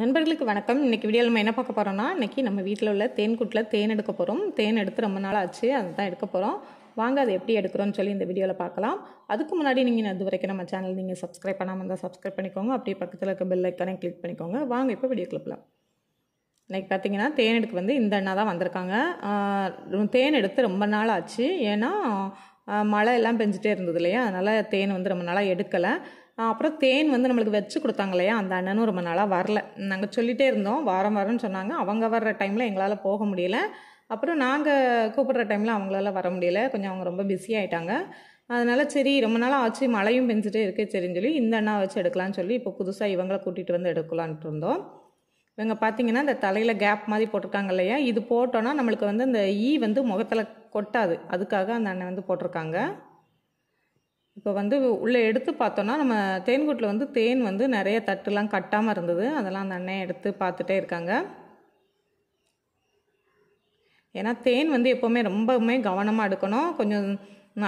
நண்பர்களுக்கு வணக்கம் இன்றைக்கி வீடியோ நம்ம என்ன பார்க்க போகிறோம்னா இன்றைக்கி நம்ம வீட்டில் உள்ள தேன்கூட்டில் தேன் எடுக்க போகிறோம் தேன் எடுத்து ரொம்ப நாள் ஆச்சு அதை தான் எடுக்க போகிறோம் வாங்க அதை எப்படி எடுக்கிறோம்னு சொல்லி இந்த வீடியோவில் பார்க்கலாம் அதுக்கு முன்னாடி நீங்கள் அது வரைக்கும் நம்ம சேனல் நீங்கள் சப்ஸ்கிரைப் பண்ணாமல் இருந்தால் சப்ஸ்கிரைப் பண்ணிக்கோங்க அப்படியே பக்கத்தில் இருக்க பெல் ஐக்கானே கிளிக் பண்ணிக்கோங்க வாங்க இப்போ வீடியோ கிளிப்பில் இன்றைக்கி பார்த்தீங்கன்னா தேன் எடுக்க வந்து இந்த அண்ணா தான் வந்திருக்காங்க தேன் எடுத்து ரொம்ப நாள் ஆச்சு ஏன்னா மழை எல்லாம் பெஞ்சிட்டே இருந்தது இல்லையா அதனால் தேன் வந்து ரொம்ப நாளாக எடுக்கலை அப்புறம் தேன் வந்து நம்மளுக்கு வச்சு கொடுத்தாங்க இல்லையா அந்த அண்ணனும் ரொம்ப நாளாக வரல நாங்கள் சொல்லிகிட்டே இருந்தோம் வாரம் வரம்னு சொன்னாங்க அவங்க வர்ற டைமில் எங்களால் போக முடியல அப்புறம் நாங்கள் கூப்பிட்ற டைமில் அவங்களால வர முடியல கொஞ்சம் அவங்க ரொம்ப பிஸி ஆகிட்டாங்க அதனால் சரி ரொம்ப நாளாக ஆச்சு மழையும் பெஞ்சிட்டே இருக்கே சரின்னு சொல்லி இந்த அண்ணா வச்சு எடுக்கலான்னு சொல்லி இப்போ புதுசாக இவங்களை கூட்டிகிட்டு வந்து எடுக்கலான்ட்டு இருந்தோம் இவங்க பார்த்தீங்கன்னா இந்த தலையில் கேப் மாதிரி போட்டிருக்காங்க இல்லையா இது போட்டோன்னா நம்மளுக்கு வந்து இந்த ஈ வந்து முகத்தில் கொட்டாது அதுக்காக அந்த அண்ணன் வந்து போட்டிருக்காங்க இப்போ வந்து உள்ளே எடுத்து பார்த்தோன்னா நம்ம தேன்கூட்டில் வந்து தேன் வந்து நிறைய தட்டுலாம் கட்டாமல் இருந்தது அதெல்லாம் அந்த அண்ணன் எடுத்து பார்த்துட்டே இருக்காங்க ஏன்னா தேன் வந்து எப்போவுமே ரொம்பவுமே கவனமாக எடுக்கணும் கொஞ்சம்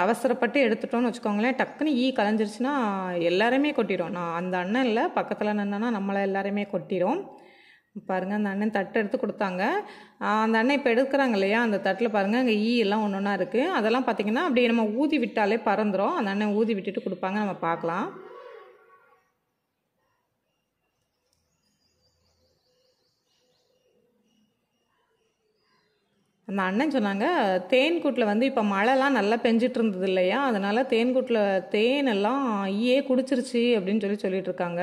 அவசரப்பட்டு எடுத்துட்டோம்னு வச்சுக்கோங்களேன் டக்குன்னு ஈ கலைஞ்சிருச்சுன்னா எல்லாருமே கொட்டிடும் நான் அந்த அண்ணன் இல்லை பக்கத்தில் நின்னா நம்மளை எல்லாருமே கொட்டிடும் பாருங்கள் அந்த அண்ணன் தட்டு எடுத்து கொடுத்தாங்க அந்த அண்ணன் இப்போ எடுக்கிறாங்க இல்லையா அந்த தட்டில் பாருங்கள் அங்கே ஈ எல்லாம் ஒன்று ஒன்றா இருக்குது அதெல்லாம் பார்த்திங்கன்னா அப்படியே நம்ம ஊதி விட்டாலே பறந்துடும் அந்த அண்ணன் ஊதி விட்டுட்டு கொடுப்பாங்க நம்ம பார்க்கலாம் அந்த அண்ணன் சொன்னாங்க தேன்கூட்டில் வந்து இப்போ மழைலாம் நல்லா பெஞ்சிட்டு இருந்தது இல்லையா அதனால் தேன்கூட்டில் தேன் எல்லாம் ஈயே குடிச்சிருச்சு அப்படின்னு சொல்லி சொல்லிட்டு இருக்காங்க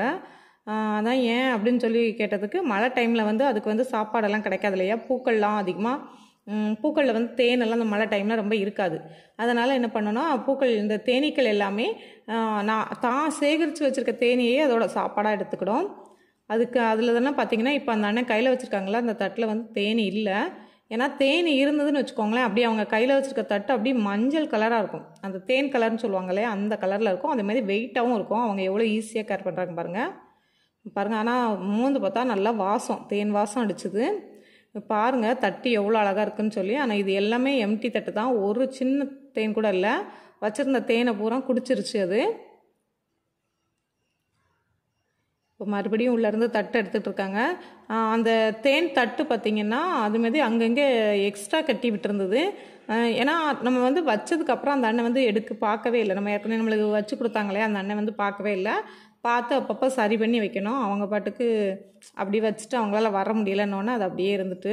அதான் ஏன் அப்படின்னு சொல்லி கேட்டதுக்கு மழை டைமில் வந்து அதுக்கு வந்து சாப்பாடெல்லாம் கிடைக்காது இல்லையா பூக்கள்லாம் அதிகமாக பூக்களில் வந்து தேனெல்லாம் அந்த மழை டைமில் ரொம்ப இருக்காது அதனால் என்ன பண்ணோன்னா பூக்கள் இந்த தேனீக்கள் எல்லாமே நான் தான் சேகரித்து வச்சுருக்க தேனியே அதோட சாப்பாடாக எடுத்துக்கிடும் அதுக்கு அதில் தானே பார்த்தீங்கன்னா இப்போ அந்த அண்ணன் கையில் வச்சுருக்காங்களா அந்த தட்டில் வந்து தேனி இல்லை ஏன்னா தேனி இருந்ததுன்னு வச்சுக்கோங்களேன் அப்படியே அவங்க கையில் வச்சுருக்க தட்டு அப்படியே மஞ்சள் கலராக இருக்கும் அந்த தேன் கலர்னு சொல்லுவாங்களே அந்த கலரில் இருக்கும் அதே மாதிரி வெயிட்டாகவும் இருக்கும் அவங்க எவ்வளோ ஈஸியாக கேர் பண்ணுறாங்க பாருங்கள் பாருங்கள் ஆனால் மூந்து பார்த்தா நல்லா வாசம் தேன் வாசம் அடிச்சுது பாருங்கள் தட்டு எவ்வளோ அழகாக இருக்குன்னு சொல்லி ஆனால் இது எல்லாமே எம்டி தட்டு தான் ஒரு சின்ன தேன் கூட இல்லை வச்சுருந்த தேனை பூரா குடிச்சிருச்சு அது இப்போ மறுபடியும் உள்ளேருந்து தட்டு எடுத்துகிட்டு இருக்காங்க அந்த தேன் தட்டு பார்த்திங்கன்னா அதுமாரி அங்கங்கே எக்ஸ்ட்ரா கட்டி விட்டுருந்தது ஏன்னா நம்ம வந்து வச்சதுக்கப்புறம் அந்த அண்ணன் வந்து எடுக்க பார்க்கவே இல்லை நம்ம ஏற்கனவே நம்மளுக்கு வச்சு கொடுத்தாங்களே அந்த அண்ணன் வந்து பார்க்கவே இல்லை பார்த்து அப்பப்போ சரி பண்ணி வைக்கணும் அவங்க பாட்டுக்கு அப்படி வச்சுட்டு அவங்களால வர முடியலன்னொன்னே அது அப்படியே இருந்துட்டு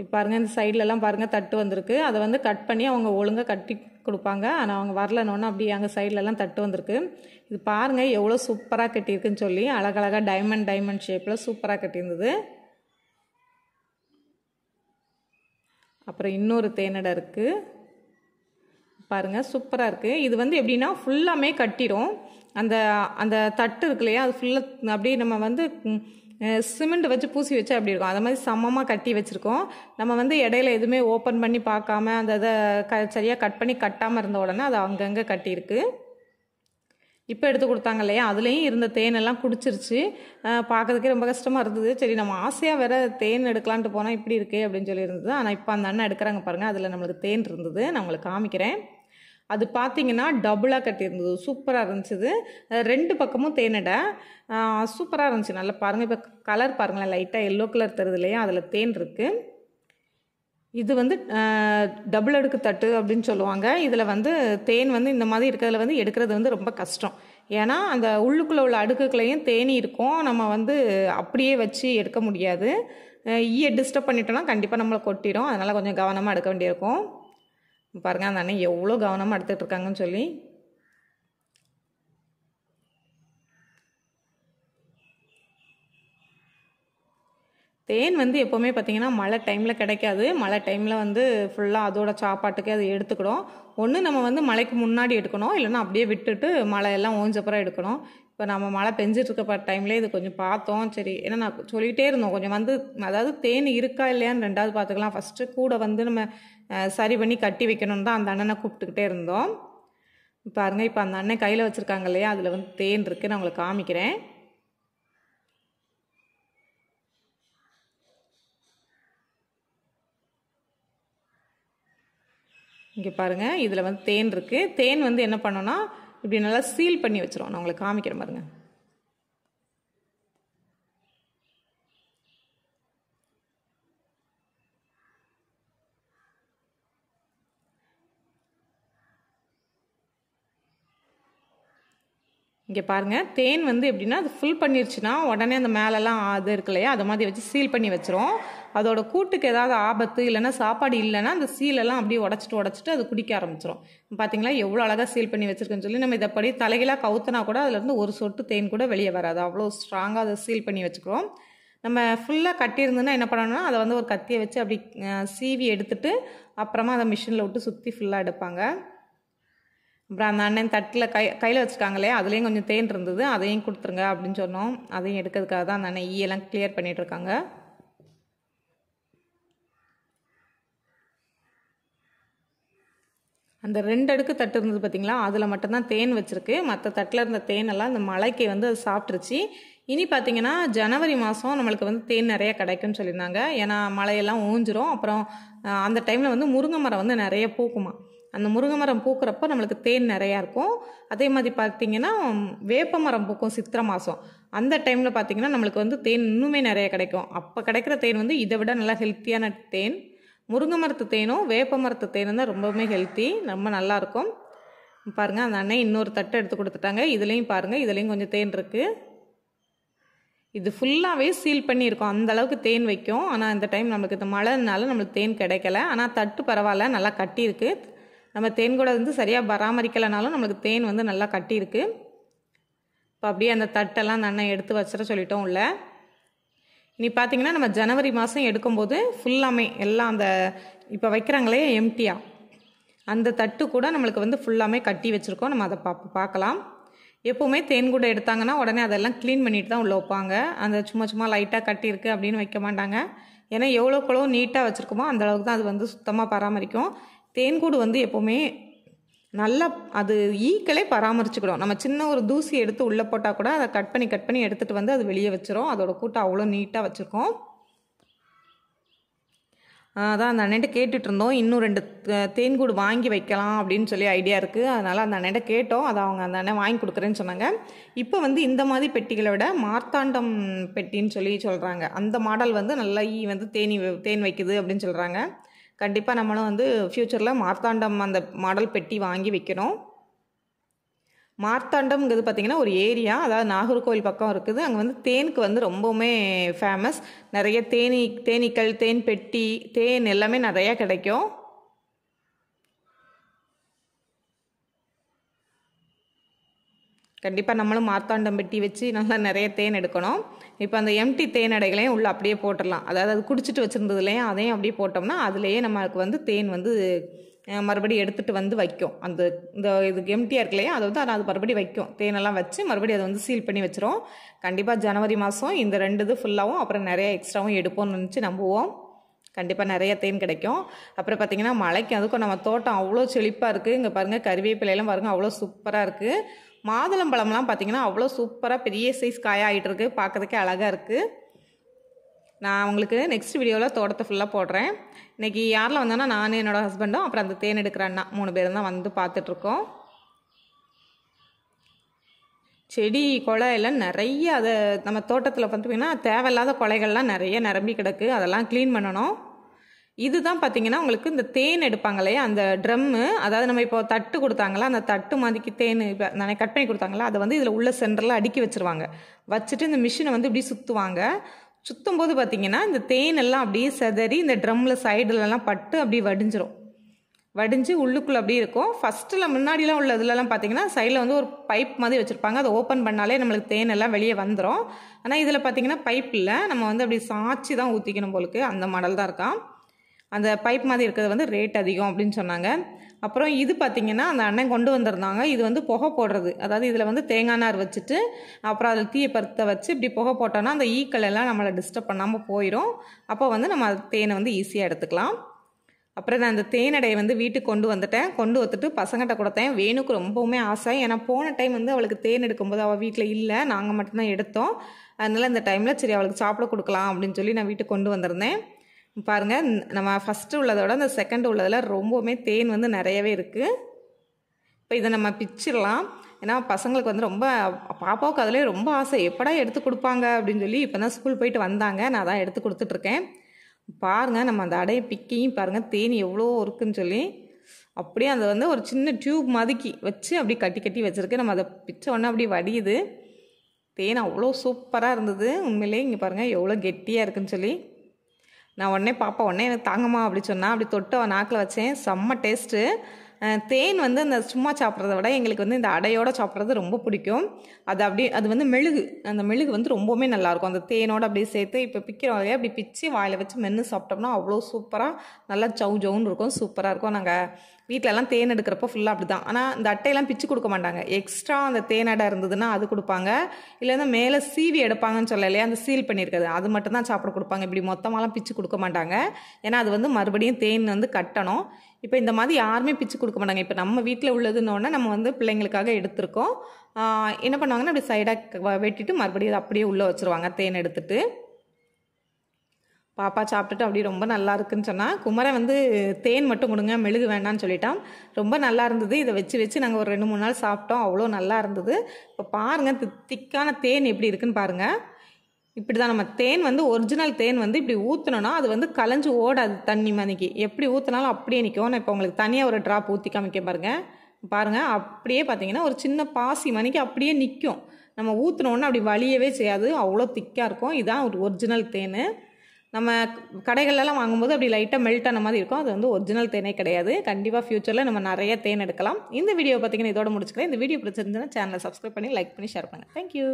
இப்போ பாருங்கள் இந்த சைட்லலாம் பாருங்கள் தட்டு வந்திருக்கு அதை வந்து கட் பண்ணி அவங்க ஒழுங்காக கட்டி கொடுப்பாங்க ஆனால் அவங்க வரலனோன்னா அப்படியே அங்கே சைட்லலாம் தட்டு வந்திருக்கு இது பாருங்கள் எவ்வளோ சூப்பராக கட்டியிருக்குன்னு சொல்லி அழகழகாக டைமண்ட் டைமண்ட் ஷேப்பில் சூப்பராக கட்டியிருந்தது அப்புறம் இன்னொரு தேனடை இருக்குது பாருங்கள் சூப்பராக இருக்குது இது வந்து எப்படின்னா ஃபுல்லாமே கட்டிடும் அந்த அந்த தட்டு இருக்கு இல்லையா அது ஃபுல்லாக அப்படியே நம்ம வந்து சிமெண்ட் வச்சு பூசி வச்சு அப்படி இருக்கும் அதை மாதிரி சமமாக கட்டி வச்சுருக்கோம் நம்ம வந்து இடையில எதுவுமே ஓப்பன் பண்ணி பார்க்காம அந்த இதை க சரியாக கட் பண்ணி கட்டாமல் இருந்த உடனே அது அங்கங்கே கட்டியிருக்கு இப்போ எடுத்து கொடுத்தாங்க இல்லையா அதுலேயும் இருந்த தேனெல்லாம் குடிச்சிருச்சு பார்க்கறதுக்கே ரொம்ப கஷ்டமாக இருந்தது சரி நம்ம ஆசையாக வேற தேன் எடுக்கலான்ட்டு போனால் இப்படி இருக்கே அப்படின்னு சொல்லி இருந்தது ஆனால் இப்போ அந்த அண்ணன் எடுக்கிறாங்க பாருங்கள் அதில் நம்மளுக்கு தேன் இருந்தது நான் உங்களுக்கு காமிக்கிறேன் அது பார்த்தீங்கன்னா டபுளாக கட்டியிருந்தது சூப்பராக இருந்துச்சு ரெண்டு பக்கமும் தேனடை சூப்பராக இருந்துச்சு நல்லா பாருங்கள் இப்போ கலர் பாருங்களேன் லைட்டாக எல்லோ கலர் தருது இல்லையா அதில் தேன் இருக்குது இது வந்து டபுள் அடுக்கு தட்டு அப்படின்னு சொல்லுவாங்க இதில் வந்து தேன் வந்து இந்த மாதிரி இருக்கிறதுல வந்து எடுக்கிறது வந்து ரொம்ப கஷ்டம் ஏன்னா அந்த உள்ளுக்குள்ளே உள்ள அடுக்குகளையும் தேனி இருக்கும் நம்ம வந்து அப்படியே வச்சு எடுக்க முடியாது ஈயை டிஸ்டர்ப் பண்ணிட்டோன்னா கண்டிப்பாக நம்மளை கொட்டிடும் அதனால் கொஞ்சம் கவனமாக எடுக்க வேண்டியிருக்கும் பாருங்க அந்த அண்ணன் எவ்வளோ கவனமாக எடுத்துகிட்ருக்காங்கன்னு சொல்லி தேன் வந்து எப்போவுமே பார்த்திங்கன்னா மழை டைமில் கிடைக்காது மழை டைமில் வந்து ஃபுல்லாக அதோட சாப்பாட்டுக்கே அது எடுத்துக்கிடும் ஒன்று நம்ம வந்து மழைக்கு முன்னாடி எடுக்கணும் இல்லைன்னா அப்படியே விட்டுட்டு மழை எல்லாம் ஓஞ்சப்புறம் எடுக்கணும் இப்போ நம்ம மழை பெஞ்சிட்ருக்க டைம்லேயே இது கொஞ்சம் பார்த்தோம் சரி ஏன்னா நான் சொல்லிகிட்டே இருந்தோம் கொஞ்சம் வந்து அதாவது தேன் இருக்கா இல்லையான்னு ரெண்டாவது பார்த்துக்கலாம் ஃபஸ்ட்டு கூட வந்து நம்ம சரி பண்ணி கட்டி வைக்கணும்னு தான் அந்த அண்ணனை கூப்பிட்டுக்கிட்டே இருந்தோம் பாருங்கள் இப்போ அந்த அண்ணன் கையில் வச்சுருக்காங்க இல்லையா அதில் வந்து தேன் இருக்குது நான் காமிக்கிறேன் இங்கே பாருங்கள் இதில் வந்து தேன் இருக்குது தேன் வந்து என்ன பண்ணோன்னா இப்படி நல்லா சீல் பண்ணி வச்சுருவோம் நான் உங்களுக்கு காமிக்கிற பாருங்கள் இங்கே பாருங்கள் தேன் வந்து எப்படின்னா அது ஃபுல் பண்ணிருச்சுன்னா உடனே அந்த மேலெலாம் அது இருக்கு இல்லையா அதை மாதிரி வச்சு சீல் பண்ணி வச்சிரும் அதோட கூட்டுக்கு ஏதாவது ஆபத்து இல்லைன்னா சாப்பாடு இல்லைன்னா அந்த சீலெல்லாம் அப்படியே உடச்சிட்டு உடச்சிட்டு அது குடிக்க ஆரம்பிச்சிடும் பார்த்தீங்களா எவ்வளோ அழகாக சீல் பண்ணி வச்சிருக்குன்னு சொல்லி நம்ம இதை படி தலைகளாக கவுத்துனா கூட அதுலேருந்து ஒரு சொட்டு தேன் கூட வெளியே வராது அவ்வளோ ஸ்ட்ராங்காக அதை சீல் பண்ணி வச்சுக்கிறோம் நம்ம ஃபுல்லாக கட்டியிருந்துன்னா என்ன பண்ணணும்னா அதை வந்து ஒரு கத்தியை வச்சு அப்படி சீவி எடுத்துட்டு அப்புறமா அதை மிஷினில் விட்டு சுற்றி ஃபுல்லாக எடுப்பாங்க அப்புறம் அந்த அண்ணன் தட்டில் கை கையில் வச்சுருக்காங்களே அதுலேயும் கொஞ்சம் தேன் இருந்தது அதையும் கொடுத்துருங்க அப்படின்னு சொன்னோம் அதையும் எடுக்கிறதுக்காக தான் அந்த அண்ணன் ஈயெல்லாம் கிளியர் பண்ணிகிட்ருக்காங்க அந்த ரெண்டு அடுக்கு தட்டு இருந்தது பார்த்திங்களா அதில் மட்டும்தான் தேன் வச்சுருக்கு மற்ற தட்டில் இருந்த தேனெல்லாம் அந்த மலைக்கு வந்து அது சாப்பிட்ருச்சு இனி பார்த்திங்கன்னா ஜனவரி மாதம் நம்மளுக்கு வந்து தேன் நிறையா கிடைக்கும்னு சொல்லியிருந்தாங்க ஏன்னா மழையெல்லாம் ஊஞ்சிரும் அப்புறம் அந்த டைமில் வந்து முருங்கை மரம் வந்து நிறைய பூக்குமா அந்த முருங்கை மரம் பூக்கிறப்ப நம்மளுக்கு தேன் நிறையா இருக்கும் அதே மாதிரி பார்த்திங்கன்னா வேப்ப மரம் பூக்கும் சித்திரை மாதம் அந்த டைமில் பார்த்திங்கன்னா நம்மளுக்கு வந்து தேன் இன்னுமே நிறைய கிடைக்கும் அப்போ கிடைக்கிற தேன் வந்து இதை விட நல்லா ஹெல்த்தியான தேன் முருங்கை மரத்து தேனும் வேப்ப மரத்து தேனும் தான் ரொம்பவுமே ஹெல்த்தி ரொம்ப நல்லாயிருக்கும் பாருங்கள் அந்த அண்ணன் இன்னொரு தட்டை எடுத்து கொடுத்துட்டாங்க இதுலேயும் பாருங்கள் இதுலேயும் கொஞ்சம் தேன் இருக்குது இது ஃபுல்லாகவே சீல் பண்ணியிருக்கோம் அந்த அளவுக்கு தேன் வைக்கும் ஆனால் இந்த டைம் நம்மளுக்கு இந்த மழைனால நம்மளுக்கு தேன் கிடைக்கல ஆனால் தட்டு பரவாயில்ல நல்லா கட்டியிருக்கு நம்ம தேன் கூட வந்து சரியாக பராமரிக்கலைனாலும் நம்மளுக்கு தேன் வந்து நல்லா கட்டியிருக்கு இப்போ அப்படியே அந்த தட்டெல்லாம் அந்த அண்ணன் எடுத்து வச்சிட சொல்லிட்டோம் இல்லை இனி பார்த்தீங்கன்னா நம்ம ஜனவரி மாதம் எடுக்கும்போது ஃபுல்லாமே எல்லாம் அந்த இப்போ வைக்கிறாங்களே எம்டியாக அந்த தட்டு கூட நம்மளுக்கு வந்து ஃபுல்லாமே கட்டி வச்சுருக்கோம் நம்ம அதை பார்ப்போம் பார்க்கலாம் எப்போவுமே தேன் கூட எடுத்தாங்கன்னா உடனே அதெல்லாம் க்ளீன் பண்ணிட்டு தான் உள்ளே வைப்பாங்க அந்த சும்மா சும்மா லைட்டாக கட்டியிருக்கு அப்படின்னு வைக்க மாட்டாங்க ஏன்னா எவ்வளோக்குளோ நீட்டாக வச்சுருக்கோமோ அந்தளவுக்கு தான் அது வந்து சுத்தமாக பராமரிக்கும் தேன்கூடு வந்து எப்போவுமே நல்லா அது ஈக்களே பராமரிச்சுக்கிடும் நம்ம சின்ன ஒரு தூசி எடுத்து உள்ளே போட்டால் கூட அதை கட் பண்ணி கட் பண்ணி எடுத்துகிட்டு வந்து அது வெளியே வச்சிரும் அதோட கூட்டை அவ்வளோ நீட்டாக வச்சுருக்கோம் அதான் அந்த அண்ணன்ட்ட கேட்டுட்டு இருந்தோம் இன்னும் ரெண்டு தேன்கூடு வாங்கி வைக்கலாம் அப்படின்னு சொல்லி ஐடியா இருக்குது அதனால் அந்த அண்ணன்ட்ட கேட்டோம் அதை அவங்க அந்த அண்ணன் வாங்கி கொடுக்குறேன்னு சொன்னாங்க இப்போ வந்து இந்த மாதிரி பெட்டிகளை விட மார்த்தாண்டம் பெட்டின்னு சொல்லி சொல்கிறாங்க அந்த மாடல் வந்து நல்லா ஈ வந்து தேனி தேன் வைக்குது அப்படின்னு சொல்கிறாங்க கண்டிப்பாக நம்மளும் வந்து ஃப்யூச்சரில் மார்த்தாண்டம் அந்த மாடல் பெட்டி வாங்கி வைக்கணும் மார்த்தாண்டம்ங்கிறது பார்த்திங்கன்னா ஒரு ஏரியா அதாவது நாகர்கோவில் பக்கம் இருக்குது அங்கே வந்து தேனுக்கு வந்து ரொம்பவுமே ஃபேமஸ் நிறைய தேனீ தேனீக்கள் தேன் பெட்டி தேன் எல்லாமே நிறையா கிடைக்கும் கண்டிப்பாக நம்மளும் மார்த்தாண்டம் பெட்டி வச்சு நல்லா நிறைய தேன் எடுக்கணும் இப்போ அந்த எம்டி தேனடைகளையும் உள்ளே அப்படியே போட்டுடலாம் அதாவது அது குடிச்சிட்டு வச்சுருந்ததுலையும் அதையும் அப்படியே போட்டோம்னா அதுலேயே நமக்கு வந்து தேன் வந்து மறுபடியும் எடுத்துகிட்டு வந்து வைக்கும் அந்த இந்த இது எம்டியாக இருக்கலையே அதை வந்து அது மறுபடி வைக்கும் தேனெல்லாம் வச்சு மறுபடியும் அதை வந்து சீல் பண்ணி வச்சிரும் கண்டிப்பாக ஜனவரி மாதம் இந்த ரெண்டு இது ஃபுல்லாகவும் அப்புறம் நிறையா எக்ஸ்ட்ராவும் எடுப்போம்னு நினச்சி நம்புவோம் கண்டிப்பாக நிறைய தேன் கிடைக்கும் அப்புறம் பார்த்திங்கன்னா மழைக்கு அதுக்கும் நம்ம தோட்டம் அவ்வளோ செழிப்பாக இருக்குது இங்கே பாருங்கள் கருவேப்பிலையெல்லாம் பாருங்கள் அவ்வளோ சூப்பராக இருக்குது மாதுளம்பழம்லாம் பார்த்திங்கன்னா அவ்வளோ சூப்பராக பெரிய சைஸ் காயாகிட்டு இருக்குது பார்க்குறதுக்கே அழகாக இருக்குது நான் உங்களுக்கு நெக்ஸ்ட் வீடியோவில் தோட்டத்தை ஃபுல்லாக போடுறேன் இன்றைக்கி யாரில் வந்தோன்னா நான் என்னோடய ஹஸ்பண்டும் அப்புறம் அந்த தேன் எடுக்கிற அண்ணா மூணு பேரும் தான் வந்து பார்த்துட்ருக்கோம் செடி கொலை எல்லாம் நிறைய அதை நம்ம தோட்டத்தில் பார்த்தீங்கன்னா தேவையில்லாத கொலைகள்லாம் நிறைய நிரம்பி கிடக்கு அதெல்லாம் க்ளீன் பண்ணணும் இதுதான் பார்த்தீங்கன்னா உங்களுக்கு இந்த தேன் எடுப்பாங்க இல்லையா அந்த ட்ரம்மு அதாவது நம்ம இப்போ தட்டு கொடுத்தாங்களா அந்த தட்டு மாதிரிக்கு தேன் இப்போ நானே கட் பண்ணி கொடுத்தாங்களா அதை வந்து இதில் உள்ள சென்டரில் அடுக்கி வச்சுருவாங்க வச்சுட்டு இந்த மிஷினை வந்து இப்படி சுற்றுவாங்க சுற்றும் போது பார்த்திங்கன்னா இந்த தேன் எல்லாம் அப்படியே செதறி இந்த ட்ரம்மில் சைடுலலாம் பட்டு அப்படியே வடிஞ்சிரும் வடிஞ்சு உள்ளுக்குள்ளே அப்படி இருக்கும் ஃபஸ்ட்டில் முன்னாடிலாம் உள்ள இதுலலாம் பார்த்தீங்கன்னா சைடில் வந்து ஒரு பைப் மாதிரி வச்சுருப்பாங்க அதை ஓப்பன் பண்ணாலே நம்மளுக்கு தேன் எல்லாம் வெளியே வந்துடும் ஆனால் இதில் பார்த்தீங்கன்னா பைப் இல்லை நம்ம வந்து அப்படி சாய்ச்சி தான் ஊற்றிக்கணும் போலுக்கு அந்த மாடல் தான் இருக்கான் அந்த பைப் மாதிரி இருக்கிறது வந்து ரேட் அதிகம் அப்படின்னு சொன்னாங்க அப்புறம் இது பார்த்திங்கன்னா அந்த அண்ணன் கொண்டு வந்திருந்தாங்க இது வந்து புகை போடுறது அதாவது இதில் வந்து தேங்காய் நார் வச்சுட்டு அப்புறம் அதில் தீயை பருத்த வச்சு இப்படி புகை போட்டோன்னா அந்த ஈக்கள் எல்லாம் நம்மளை டிஸ்டர்ப் பண்ணாமல் போயிடும் அப்போ வந்து நம்ம தேனை வந்து ஈஸியாக எடுத்துக்கலாம் அப்புறம் நான் அந்த தேனடையை வந்து வீட்டுக்கு கொண்டு வந்துட்டேன் கொண்டு வந்துட்டு பசங்கிட்ட கொடுத்தேன் வேணுக்கு ரொம்பவுமே ஆசை ஏன்னா போன டைம் வந்து அவளுக்கு தேன் எடுக்கும்போது அவள் வீட்டில் இல்லை நாங்கள் மட்டும்தான் எடுத்தோம் அதனால் இந்த டைமில் சரி அவளுக்கு சாப்பிட கொடுக்கலாம் அப்படின்னு சொல்லி நான் வீட்டுக்கு கொண்டு வந்திருந்தேன் பாருங்கள் நம்ம ஃபஸ்ட்டு உள்ளதோட அந்த செகண்ட் உள்ளதில் ரொம்பவுமே தேன் வந்து நிறையவே இருக்குது இப்போ இதை நம்ம பிச்சிடலாம் ஏன்னா பசங்களுக்கு வந்து ரொம்ப பாப்பாவுக்கு அதிலே ரொம்ப ஆசை எப்படா எடுத்து கொடுப்பாங்க அப்படின்னு சொல்லி இப்போ தான் ஸ்கூல் போயிட்டு வந்தாங்க நான் தான் எடுத்து கொடுத்துட்ருக்கேன் பாருங்கள் நம்ம அந்த அடையை பிக்கியும் பாருங்கள் தேன் எவ்வளோ இருக்குன்னு சொல்லி அப்படியே அதை வந்து ஒரு சின்ன டியூப் மதுக்கி வச்சு அப்படி கட்டி கட்டி வச்சுருக்கு நம்ம அதை பிச்சை ஒன்று அப்படியே வடியுது தேன் அவ்வளோ சூப்பராக இருந்தது உண்மையிலே இங்கே பாருங்கள் எவ்வளோ கெட்டியாக இருக்குன்னு சொல்லி நான் உடனே பாப்பா உடனே எனக்கு தாங்கம்மா அப்படி சொன்னா அப்படி தொட்டு நாக்கில் வச்சேன் செம்ம டேஸ்ட்டு தேன் வந்து அந்த சும்மா சாப்பிட்றத விட எங்களுக்கு வந்து இந்த அடையோடு சாப்பிட்றது ரொம்ப பிடிக்கும் அது அப்படியே அது வந்து மெழுகு அந்த மெழுகு வந்து ரொம்பவுமே நல்லாயிருக்கும் அந்த தேனோடு அப்படியே சேர்த்து இப்போ பிக்கிற வகையாக அப்படி பிச்சு வாயில் வச்சு மென்று சாப்பிட்டோம்னா அவ்வளோ சூப்பராக நல்லா சவு ஜவுன்னு இருக்கும் சூப்பராக இருக்கும் நாங்கள் வீட்டிலலாம் தேன் எடுக்கிறப்போ ஃபுல்லாக அப்படி தான் ஆனால் இந்த அட்டையெல்லாம் பிச்சு கொடுக்க மாட்டாங்க எக்ஸ்ட்ரா அந்த தேனடை இருந்ததுன்னா அது கொடுப்பாங்க இல்லைன்னா மேலே சீவி எடுப்பாங்கன்னு சொல்லலையே அந்த சீல் பண்ணியிருக்காது அது மட்டும்தான் சாப்பிட கொடுப்பாங்க இப்படி மொத்தமாலாம் பிச்சு கொடுக்க மாட்டாங்க ஏன்னா அது வந்து மறுபடியும் தேன் வந்து கட்டணும் இப்போ இந்த மாதிரி யாருமே பிச்சு கொடுக்க மாட்டாங்க இப்போ நம்ம வீட்டில் உள்ளதுன்னொன்னே நம்ம வந்து பிள்ளைங்களுக்காக எடுத்திருக்கோம் என்ன பண்ணுவாங்கன்னா அப்படி சைடாக வெட்டிட்டு மறுபடியும் அதை அப்படியே உள்ளே வச்சுருவாங்க தேன் எடுத்துட்டு பாப்பா சாப்பிட்டுட்டு அப்படியே ரொம்ப நல்லா இருக்குன்னு சொன்னால் குமரை வந்து தேன் மட்டும் கொடுங்க மெழுகு வேண்டான்னு சொல்லிட்டான் ரொம்ப நல்லா இருந்தது இதை வச்சு வச்சு நாங்கள் ஒரு ரெண்டு மூணு நாள் சாப்பிட்டோம் அவ்வளோ நல்லா இருந்தது இப்போ பாருங்கள் திக்கான தேன் எப்படி இருக்குன்னு பாருங்கள் இப்படி தான் நம்ம தேன் வந்து ஒரிஜினல் தேன் வந்து இப்படி ஊற்றினோன்னா அது வந்து கலைஞ்சு ஓடாது தண்ணி மதிக்கு எப்படி ஊற்றினாலும் அப்படியே நிற்கும் நான் இப்போ உங்களுக்கு தனியாக ஒரு ட்ராப் ஊற்றி காமிக்க பாருங்கள் பாருங்கள் அப்படியே பார்த்தீங்கன்னா ஒரு சின்ன பாசி மணிக்கு அப்படியே நிற்கும் நம்ம ஊற்றினோன்னா அப்படி வழியவே செய்யாது அவ்வளோ திக்காக இருக்கும் இதுதான் ஒரு ஒரிஜினல் தேன் நம்ம கடைகள்லாம் வாங்கும்போது அப்படி லைட்டாக மெல்ட் ஆன மாதிரி இருக்கும் அது வந்து ஒரிஜினல் தேனே கிடையாது கண்டிப்பாக ஃப்யூச்சரில் நம்ம நிறைய தேன் எடுக்கலாம் இந்த வீடியோ பார்த்தீங்கன்னா இதோட முடிச்சுக்கலாம் இந்த வீடியோ பிடிச்சிருந்துச்சுன்னா சேனலை சப்ஸ்கிரைப் பண்ணி லைக் பண்ணி ஷேர் பண்ணுங்கள் தேங்க்யூ